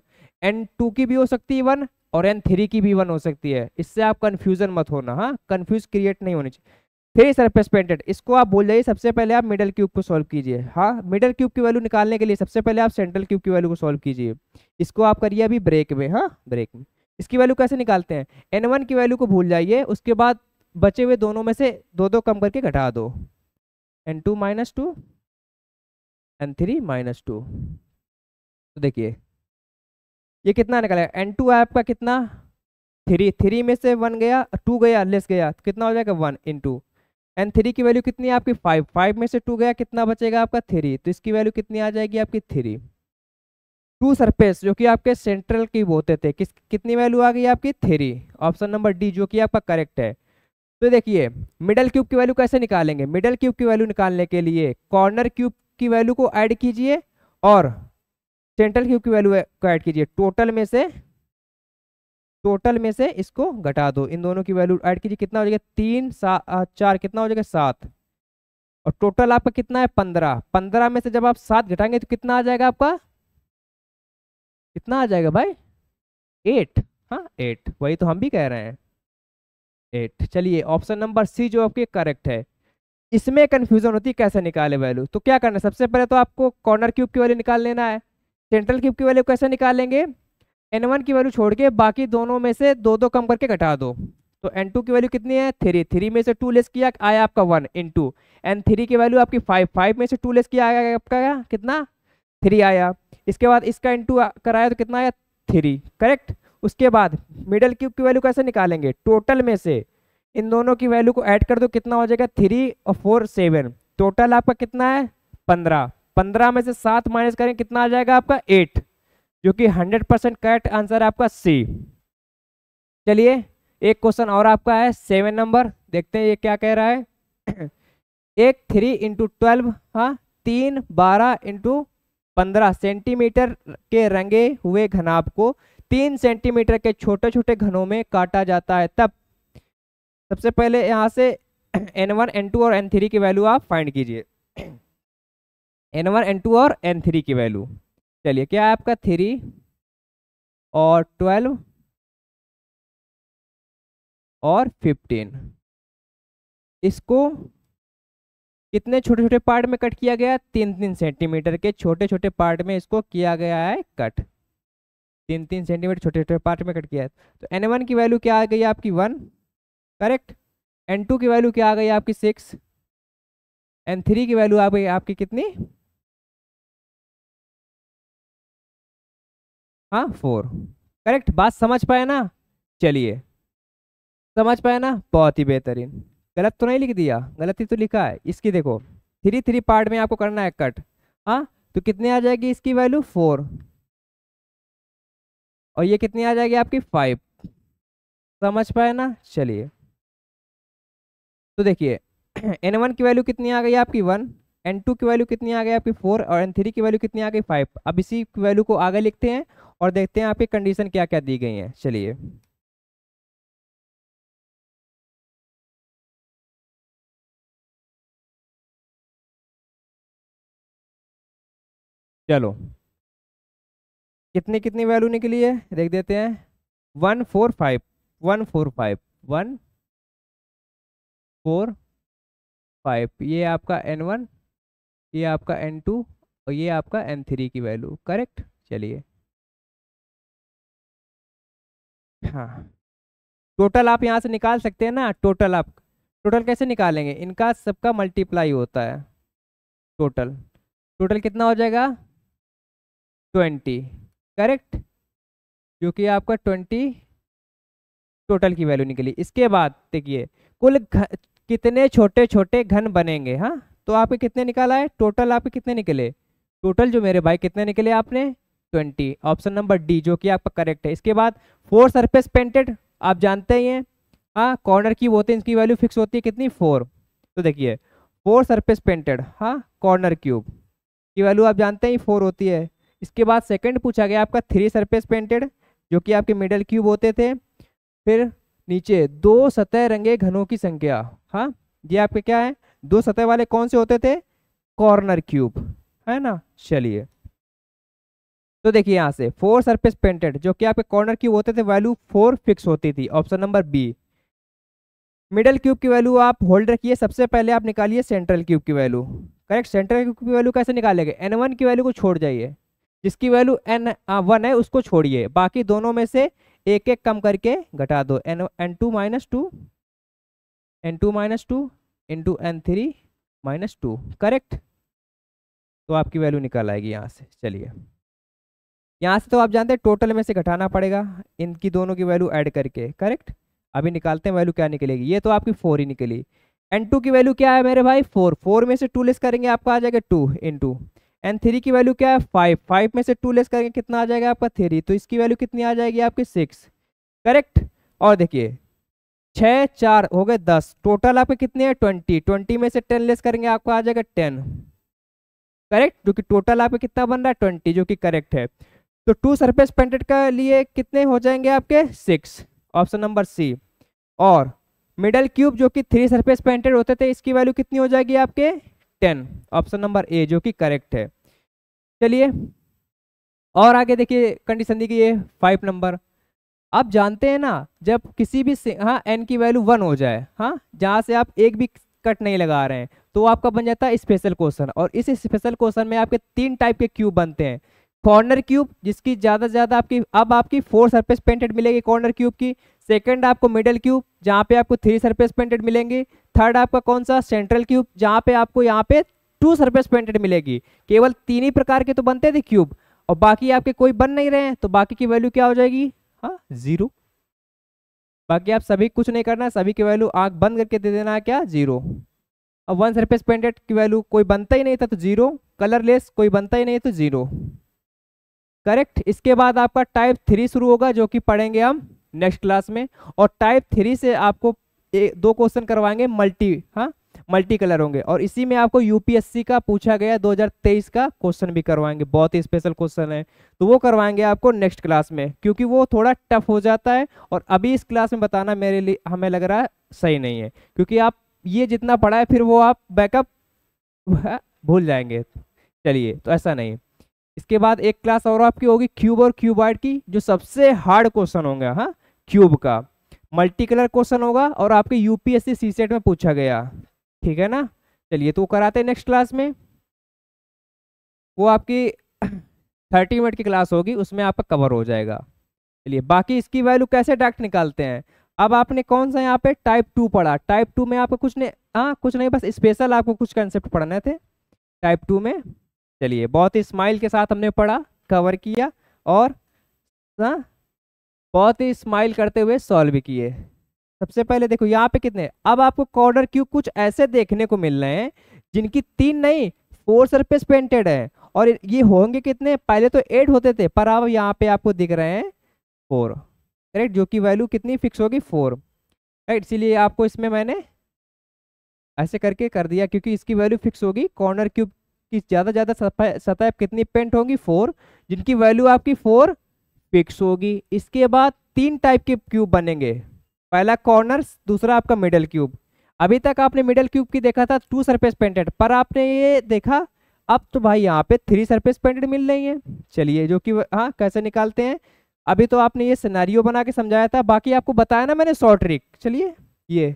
एन टू की भी हो सकती है वन और एन थ्री की भी वन हो सकती है इससे आप कन्फ्यूजन मत होना हाँ कन्फ्यूज क्रिएट नहीं होनी चाहिए थ्री सरफेस पेंटेड इसको आप बोल जाइए सबसे पहले आप मिडल क्यूब को सॉल्व कीजिए हाँ मिडल क्यूब की वैल्यू निकालने के लिए सबसे पहले आप सेंट्रल क्यूब की वैल्यू को सॉल्व कीजिए इसको आप करिए अभी ब्रेक में हाँ ब्रेक में इसकी वैल्यू कैसे निकालते हैं एन वन की वैल्यू को भूल जाइए उसके बाद बचे हुए दोनों में से दो दो कम करके घटा दो n two minus two n three minus two तो देखिए ये कितना निकला एन टू आपका कितना थ्री थ्री में से वन गया टू गया लेस गया कितना हो जाएगा one in two n three की वैल्यू कितनी है आपकी फाइव फाइव में से टू गया कितना बचेगा आपका थ्री तो इसकी वैल्यू कितनी आ जाएगी आपकी थ्री टू सरफेस जो कि आपके सेंट्रल की होते थे किस कितनी वैल्यू आ गई आपकी थ्री ऑप्शन नंबर डी जो कि आपका करेक्ट है तो देखिए मिडल क्यूब की वैल्यू कैसे निकालेंगे मिडल क्यूब की वैल्यू निकालने के लिए कॉर्नर क्यूब की वैल्यू को ऐड कीजिए और सेंट्रल क्यूब की वैल्यू को ऐड कीजिए टोटल में से टोटल में से इसको घटा दो इन दोनों की वैल्यू ऐड कीजिए कितना हो जाएगा तीन सात चार कितना हो जाएगा सात और टोटल आपका कितना है पंद्रह पंद्रह में से जब आप सात घटाएंगे तो कितना आ जाएगा आपका कितना आ जाएगा भाई एट हाँ एट वही तो हम भी कह रहे हैं एट चलिए ऑप्शन नंबर सी जो आपके करेक्ट है इसमें कन्फ्यूजन होती है कैसे निकाले वैल्यू तो क्या करना है सबसे पहले तो आपको कॉर्नर क्यूब की वैल्यू निकाल लेना है सेंट्रल क्यूब की वैल्यू कैसे निकालेंगे एन वन की वैल्यू छोड़ के बाकी दोनों में से दो दो कम करके घटा दो तो एन टू की वैल्यू कितनी है थ्री थ्री में से टू लेस किया आया आपका one in two n three की वैल्यू आपकी फाइव फाइव में से टू लेस किया आया आपका कितना थ्री आया इसके बाद इसका इन टू कराया तो कितना आया थ्री करेक्ट उसके बाद मिडल क्यूब की वैल्यू कैसे निकालेंगे टोटल में से इन दोनों की वैल्यू को ऐड कर दो कितना हो जाएगा थ्री और फोर सेवन टोटल आपका कितना है पंद्रह पंद्रह में से सात माइनस करें कितना आ जाएगा आपका एट जो कि हंड्रेड परसेंट करेक्ट आंसर आपका सी चलिए एक क्वेश्चन और आपका है सेवन नंबर देखते हैं ये क्या कह रहा है एक थ्री इंटू ट्वेल्व हाँ तीन बारह इंटू पंद्रह सेंटीमीटर के रंगे हुए घनाभ को तीन सेंटीमीटर के छोटे छोटे घनों में काटा जाता है तब सबसे पहले यहाँ से एन वन एन टू और एन थ्री की वैल्यू आप फाइंड कीजिए एन वन एन टू और एन थ्री की वैल्यू चलिए क्या है आपका थ्री और ट्वेल्व और फिफ्टीन इसको कितने छोटे छोटे पार्ट में कट किया गया तीन तीन सेंटीमीटर के छोटे छोटे पार्ट में इसको किया गया है कट तीन तीन सेंटीमीटर छोटे छोटे पार्ट में कट किया है तो एन वन की वैल्यू क्या आ गई आपकी वन करेक्ट एन टू की वैल्यू क्या आ गई आपकी सिक्स एन थ्री की वैल्यू आ गई आपकी कितनी हाँ फोर करेक्ट बात समझ पाए ना चलिए समझ पाए ना बहुत ही बेहतरीन गलत तो नहीं लिख दिया गलती तो लिखा है इसकी देखो थ्री थ्री पार्ट में आपको करना है कट हाँ तो कितने आ जाएगी इसकी वैल्यू फोर और ये कितनी आ जाएगी आपकी फाइव समझ पाए ना चलिए तो देखिए एन वन की वैल्यू कितनी आ गई आपकी वन एन टू की वैल्यू कितनी आ गई आपकी फोर और एन थ्री की वैल्यू कितनी आ गई फाइव अब इसी वैल्यू को आगे लिखते हैं और देखते हैं आपकी कंडीशन क्या क्या दी गई है चलिए चलो कितनी कितनी वैल्यू निकली है देख देते हैं one four five one four five one four five ये आपका एन वन ये आपका एन टू और ये आपका एन थ्री की वैल्यू करेक्ट चलिए हाँ टोटल आप यहाँ से निकाल सकते हैं ना टोटल आप टोटल कैसे निकालेंगे इनका सबका मल्टीप्लाई होता है टोटल टोटल कितना हो जाएगा ट्वेंटी करेक्ट जो कि आपका ट्वेंटी टोटल की वैल्यू निकली इसके बाद देखिए कुल कितने छोटे छोटे घन बनेंगे हाँ तो आपके कितने निकाला है टोटल आपके कितने निकले टोटल जो मेरे भाई कितने निकले आपने ट्वेंटी ऑप्शन नंबर डी जो कि आपका करेक्ट है इसके बाद फोर सरफेस पेंटेड आप जानते ही हैं हाँ कॉर्नर की होते हैं इसकी वैल्यू फिक्स होती है कितनी फोर तो देखिए फोर सरफेस पेंटेड हाँ कॉर्नर क्यूब की वैल्यू आप जानते हैं फोर होती है इसके बाद सेकंड पूछा गया आपका थ्री सरफेस पेंटेड जो कि आपके मिडल क्यूब होते थे फिर नीचे दो सतह रंगे घनों की संख्या हाँ ये आपके क्या है दो सतह वाले कौन से होते थे कॉर्नर क्यूब है ना चलिए तो देखिए यहाँ से फोर सरफेस पेंटेड जो कि आपके कॉर्नर क्यूब होते थे वैल्यू फोर फिक्स होती थी option number B middle cube की वैल्यू आप होल्ड रखिए सबसे पहले आप निकालिए सेंट्रल क्यूब की वैल्यू करेक्ट सेंट्रल क्यूब की वैल्यू कैसे निकालेंगे एन वन की वैल्यू को छोड़ जाइए जिसकी वैल्यू एन वन है उसको छोड़िए बाकी दोनों में से एक एक कम करके घटा दो n n two minus two n two minus two two n three minus two correct तो आपकी वैल्यू निकल आएगी यहाँ से चलिए यहाँ से तो आप जानते हैं टोटल में से घटाना पड़ेगा इनकी दोनों की वैल्यू ऐड करके करेक्ट अभी निकालते हैं वैल्यू क्या निकलेगी ये तो आपकी फोर ही निकली एन टू की वैल्यू क्या है मेरे भाई फोर फोर में से टू लेस करेंगे आपका आ जाएगा two in two n three की वैल्यू क्या है फाइव फाइव में से टू लेस करेंगे कितना आ जाएगा आपका थ्री तो इसकी वैल्यू कितनी आ जाएगी आपकी सिक्स करेक्ट और देखिए छः चार हो गए दस टोटल आपके कितने हैं ट्वेंटी ट्वेंटी में से टेन लेस करेंगे आपका आ जाएगा टेन करेक्ट जो कि टोटल आपका कितना बन रहा है ट्वेंटी जो कि करेक्ट है तो टू सरफेस पेंटेड के लिए कितने हो जाएंगे आपके सिक्स ऑप्शन नंबर सी और मिडल क्यूब जो कि थ्री सरफेस पेंटेड होते थे इसकी वैल्यू कितनी हो जाएगी आपके टेन ऑप्शन नंबर ए जो कि करेक्ट है चलिए और आगे देखिए कंडीशन दी गई है फाइव नंबर आप जानते हैं ना जब किसी भी हाँ एन की वैल्यू वन हो जाए हाँ जहाँ से आप एक भी कट नहीं लगा रहे हैं तो आपका बन जाता है स्पेशल क्वेश्चन और इस स्पेशल क्वेश्चन में आपके तीन टाइप के क्यूब बनते हैं कॉर्नर क्यूब जिसकी ज़्यादा से ज़्यादा आपकी अब आपकी फोर सरफेस पेंटेड मिलेगी कॉर्नर क्यूब की सेकंड आपको मिडल क्यूब जहाँ पे आपको थ्री सरफेस पेंटेड मिलेंगे थर्ड आपका कौन सा सेंट्रल क्यूब जहाँ पे आपको यहाँ पे टू सरफेस पेंटेड मिलेगी केवल तीन ही प्रकार के तो बनते थे क्यूब और बाकी आपके कोई बन नहीं रहे हैं तो बाकी की वैल्यू क्या हो जाएगी हाँ जीरो बाकी आप सभी कुछ नहीं करना सभी की वैल्यू आग बंद करके दे देना है क्या जीरो अब वन सरफेस पेंटेड की वैल्यू कोई बनता ही नहीं था तो जीरो कलरलेस कोई बनता ही नहीं तो जीरो करेक्ट इसके बाद आपका टाइप थ्री शुरू होगा जो कि पढ़ेंगे हम नेक्स्ट क्लास में और टाइप थ्री से आपको ए, दो क्वेश्चन करवाएंगे मल्टी हाँ मल्टी कलर होंगे और इसी में आपको यूपीएससी का पूछा गया 2023 का क्वेश्चन भी करवाएंगे बहुत ही स्पेशल क्वेश्चन है तो वो करवाएंगे आपको नेक्स्ट क्लास में क्योंकि वो थोड़ा टफ हो जाता है और अभी इस क्लास में बताना मेरे लिए हमें लग रहा है सही नहीं है क्योंकि आप ये जितना पढ़ा है फिर वो आप बैकअप हाँ, भूल जाएंगे चलिए तो ऐसा नहीं इसके बाद एक क्लास और आपकी होगी क्यूब और क्यूबाइड की जो सबसे हार्ड क्वेश्चन होंगे हाँ क्यूब का मल्टी कलर क्वेश्चन होगा और आपके यूपीएससी सी सेट में पूछा गया ठीक है ना चलिए तो कराते हैं नेक्स्ट क्लास में वो आपकी थर्टी मिनट की क्लास होगी उसमें आपका कवर हो जाएगा चलिए बाकी इसकी वैल्यू कैसे डायरेक्ट निकालते हैं अब आपने कौन सा यहाँ पे टाइप टू पढ़ा टाइप टू में आपको कुछ नहीं हाँ कुछ नहीं बस स्पेशल आपको कुछ कंसेप्ट पढ़ने थे टाइप टू में चलिए बहुत ही स्माइल के साथ हमने पढ़ा कवर किया और ना हाँ, बहुत ही स्माइल करते हुए सॉल्व किए सबसे पहले देखो यहाँ पे कितने अब आपको कॉर्डर क्यू कुछ ऐसे देखने को मिल रहे हैं जिनकी तीन नहीं फोर सरफेस पेंटेड है और ये होंगे कितने पहले तो एट होते थे पर अब यहाँ पे आपको दिख रहे हैं फोर करेक्ट जो कि वैल्यू कितनी फिक्स होगी फोर राइट इसीलिए आपको इसमें मैंने ऐसे करके कर दिया क्योंकि इसकी वैल्यू फिक्स होगी कॉर्नर क्यूब कि ज़्यादा ज़्यादा सतह कितनी पेंट होंगी फोर जिनकी वैल्यू आपकी फोर पिक्स होगी इसके बाद तीन टाइप के क्यूब बनेंगे पहला कॉर्नर दूसरा आपका मिडल क्यूब अभी तक आपने मिडल क्यूब की देखा था टू सरफेस पेंटेड पर आपने ये देखा अब तो भाई यहाँ पे थ्री सरफेस पेंटेड मिल रही है चलिए जो कि हाँ कैसे निकालते हैं अभी तो आपने ये सिनारियो बना के समझाया था बाकी आपको बताया ना मैंने शॉर्ट ट्रिक चलिए ये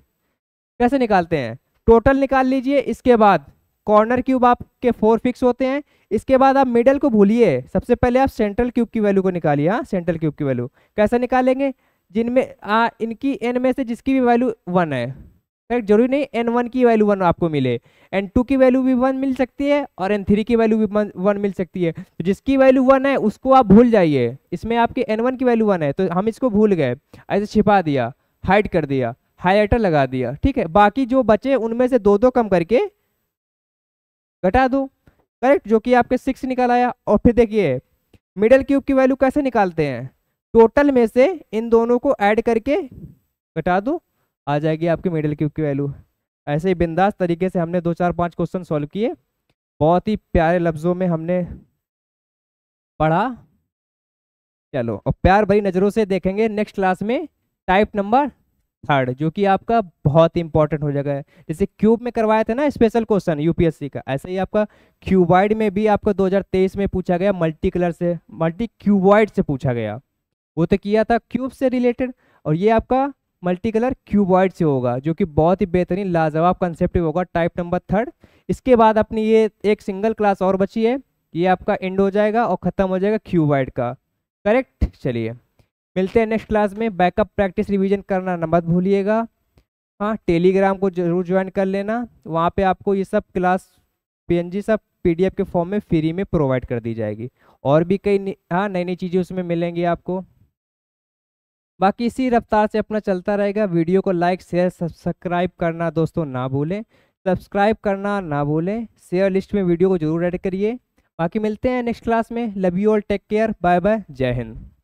कैसे निकालते हैं टोटल निकाल लीजिए इसके बाद कॉर्नर क्यूब आपके फोर फिक्स होते हैं इसके बाद आप मिडल को भूलिए सबसे पहले आप सेंट्रल क्यूब की वैल्यू को निकालिए हाँ सेंट्रल क्यूब की वैल्यू कैसे निकालेंगे जिनमें इनकी एन में से जिसकी भी वैल्यू वन है करेक्ट जरूरी नहीं एन वन की वैल्यू वन आपको मिले एन टू की वैल्यू भी वन मिल सकती है और एन थ्री की वैल्यू भी वन मिल सकती है तो जिसकी वैल्यू वन है उसको आप भूल जाइए इसमें आपके एन वन की वैल्यू वन है तो हम इसको भूल गए ऐसे छिपा दिया हाइड कर दिया हाईलाइटर लगा दिया ठीक है बाकी जो बचे उनमें से दो दो कम करके घटा दूँ करेक्ट जो कि आपके सिक्स निकल आया और फिर देखिए मिडल क्यूब की वैल्यू कैसे निकालते हैं टोटल में से इन दोनों को ऐड करके घटा दो आ जाएगी आपकी मिडल क्यूब की वैल्यू ऐसे ही बिंदास तरीके से हमने दो चार पांच क्वेश्चन सॉल्व किए बहुत ही प्यारे लफ्ज़ों में हमने पढ़ा चलो और प्यार भरी नज़रों से देखेंगे नेक्स्ट क्लास में टाइप नंबर थर्ड जो कि आपका बहुत इंपॉर्टेंट हो जाएगा जैसे क्यूब में करवाया था ना स्पेशल क्वेश्चन यूपीएससी का ऐसे ही आपका क्यूबॉइड में भी आपका 2023 में पूछा गया मल्टी कलर से मल्टी क्यूबॉइड से पूछा गया वो तो किया था क्यूब से रिलेटेड और ये आपका मल्टी कलर क्यूबॉइड से होगा जो कि बहुत ही बेहतरीन लाजवाब कंसेप्ट होगा टाइप नंबर थर्ड इसके बाद अपनी ये एक सिंगल क्लास और बची है ये आपका एंड हो जाएगा और ख़त्म हो जाएगा क्यूबॉइड का करेक्ट चलिए मिलते हैं नेक्स्ट क्लास में बैकअप प्रैक्टिस रिवीजन करना ना मत भूलिएगा हाँ टेलीग्राम को जरूर ज्वाइन कर लेना वहाँ पे आपको ये सब क्लास पीएनजी सब पीडीएफ के फॉर्म में फ्री में प्रोवाइड कर दी जाएगी और भी कई हाँ नई नई चीज़ें उसमें मिलेंगी आपको बाकी इसी रफ्तार से अपना चलता रहेगा वीडियो को लाइक शेयर सब्सक्राइब करना दोस्तों ना भूलें सब्सक्राइब करना ना भूलें शेयर लिस्ट में वीडियो को जरूर ऐड करिए बाकी मिलते हैं नेक्स्ट क्लास में love you all take care bye bye जय हिंद